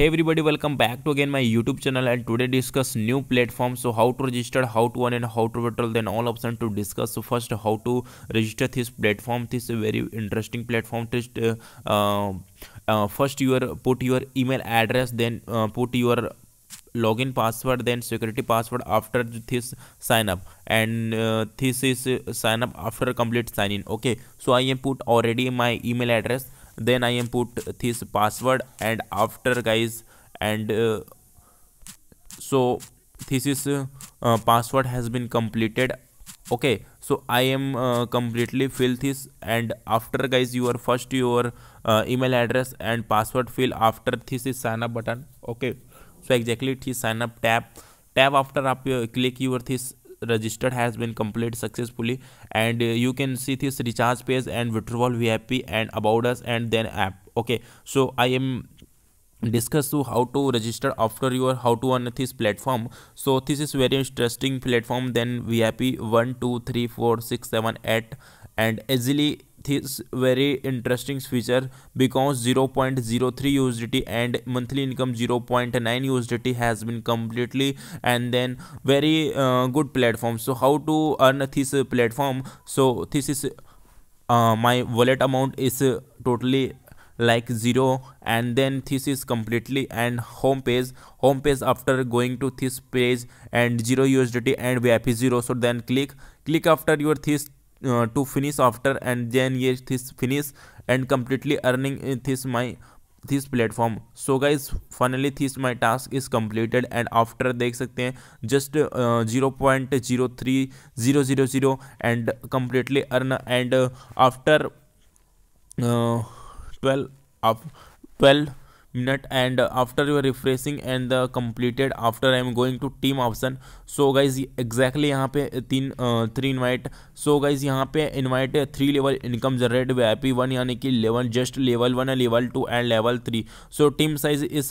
hey everybody welcome back to again my youtube channel and today discuss new platform so how to register how to earn and how to withdraw then all option to discuss so first how to register this platform this very interesting platform uh, uh, uh, first you are put your email address then uh, put your login password then security password after this sign up and uh, this is uh, sign up after complete sign in okay so i am put already my email address then i am put this password and after guys and uh, so this is uh, uh, password has been completed okay so i am uh, completely fill this and after guys your first your uh, email address and password fill after this is sign up button okay so exactly this sign up tab tab after up uh, click your this registered has been completed successfully and uh, you can see this recharge page and withdrawal vip and about us and then app okay so i am discuss to how to register after your how to earn this platform so this is very interesting platform then vip 1 2 3 4 6 7 8 and easily this very interesting feature because 0.03 USDT and monthly income 0.9 USDT has been completely and then very uh, good platform so how to earn this platform so this is uh, my wallet amount is uh, totally like zero and then this is completely and home page home page after going to this page and zero usdt and vip zero so then click click after your this to finish after and then ये this finish and completely earning this my this platform so guys finally this my task is completed and after देख सकते हैं just zero point zero three zero zero zero and completely earn and after twelve twelve minute and after your refreshing and completed after I am going to team option so guys exactly यहाँ पे तीन three invite so guys यहाँ पे invite three level income generate way I one यानी कि level just level one level two and level three so team size is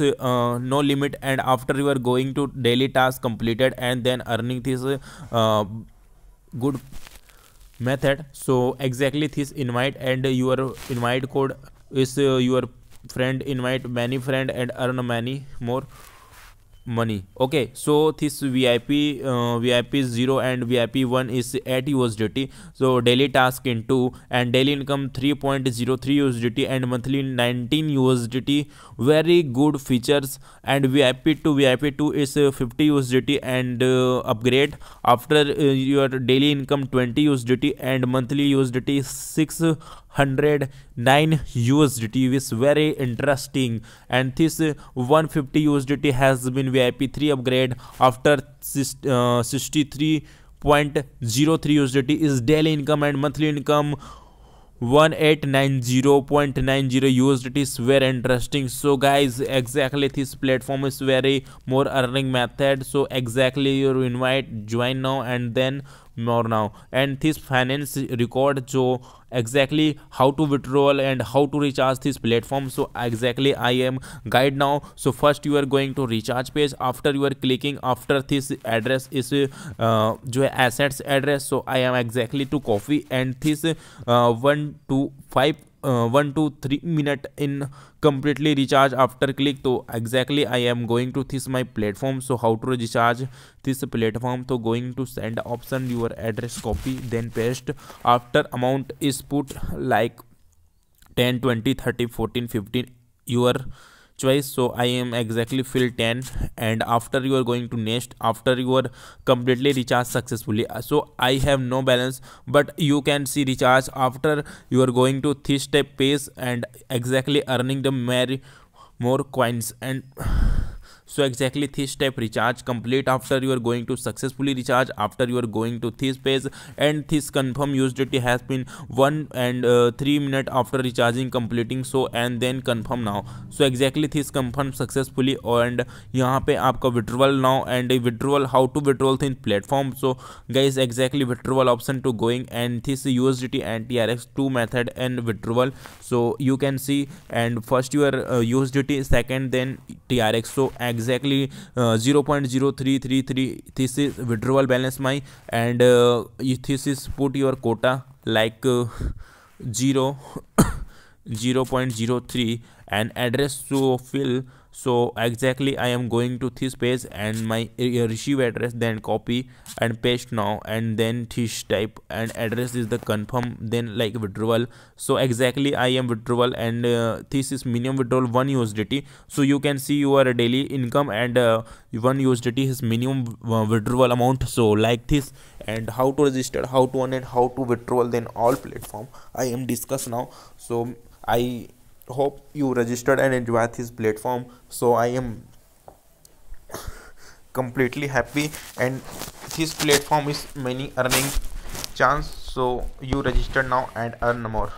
no limit and after you are going to daily task completed and then earning the good method so exactly this invite and your invite code is your friend invite many friend and earn many more money okay so this vip uh, vip 0 and vip 1 is at usdt so daily task in 2 and daily income 3.03 usdt and monthly 19 usdt very good features and vip 2 vip 2 is uh, 50 usdt and uh, upgrade after uh, your daily income 20 usdt and monthly usdt 6 109 USDT is very interesting and this 150 USDT has been VIP3 upgrade after uh, 63.03 USDT is daily income and monthly income 1890.90 USDT is very interesting. So guys, exactly this platform is very more earning method. So exactly your invite, join now and then now and this finance record जो exactly how to withdrawal and how to recharge this platform so exactly I am guide now so first you are going to recharge page after you are clicking after this address is जो है assets address so I am exactly to copy and this one two five one two three minute in completely recharge after click तो exactly I am going to this my platform so how to recharge this platform तो going to send option your address copy then paste after amount is put like ten twenty thirty fourteen fifteen your choice so i am exactly fill 10 and after you are going to next after you are completely recharge successfully uh, so i have no balance but you can see recharge after you are going to three step pace and exactly earning the more coins and so exactly this step recharge complete after you are going to successfully recharge after you are going to this page and this confirm USDT has been 1 and uh, 3 minute after recharging completing so and then confirm now so exactly this confirm successfully and यहाँ पे आपका withdrawal now and withdrawal how to withdrawal in platform so guys exactly withdrawal option to going and this USDT and TRX two method and withdrawal so you can see and first your uh, USDT second then TRX so exactly exactly zero point zero three three three this is withdrawal balance my and you this is put your quota like zero zero point zero three and address so fill so exactly i am going to this page and my uh, receive address then copy and paste now and then this type and address is the confirm then like withdrawal so exactly i am withdrawal and uh, this is minimum withdrawal 1 usdt so you can see your daily income and uh, 1 usdt is minimum uh, withdrawal amount so like this and how to register how to earn and how to withdrawal then all platform i am discuss now so i hope you registered and enjoyed this platform so i am completely happy and this platform is many earning chance so you register now and earn more